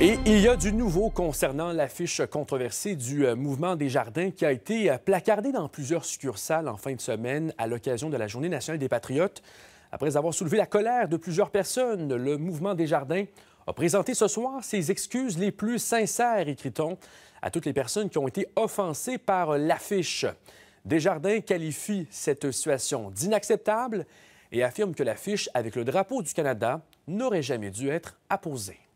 Et il y a du nouveau concernant l'affiche controversée du euh, mouvement des jardins qui a été euh, placardée dans plusieurs succursales en fin de semaine à l'occasion de la Journée nationale des patriotes. Après avoir soulevé la colère de plusieurs personnes, le mouvement des jardins a présenté ce soir ses excuses les plus sincères, écrit-on, à toutes les personnes qui ont été offensées par l'affiche. Desjardins qualifie cette situation d'inacceptable et affirme que l'affiche avec le drapeau du Canada n'aurait jamais dû être apposée.